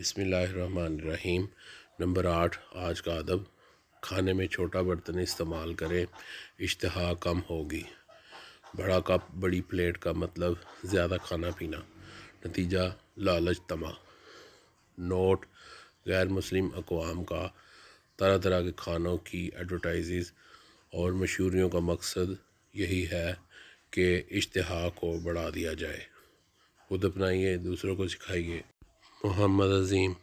बिसमीम नंबर आठ आज का अदब खाने में छोटा बर्तन इस्तेमाल करें इश्तहा कम होगी बड़ा कप बड़ी प्लेट का मतलब ज़्यादा खाना पीना नतीजा लालच तमा नोट गैर मुस्लिम अकवाम का तरह तरह के खानों की एडवर्टाइज़ और मशहूरियों का मकसद यही है कि इश्तहा को बढ़ा दिया जाए खुद अपनाइए दूसरों को सिखाइए محمد عظیم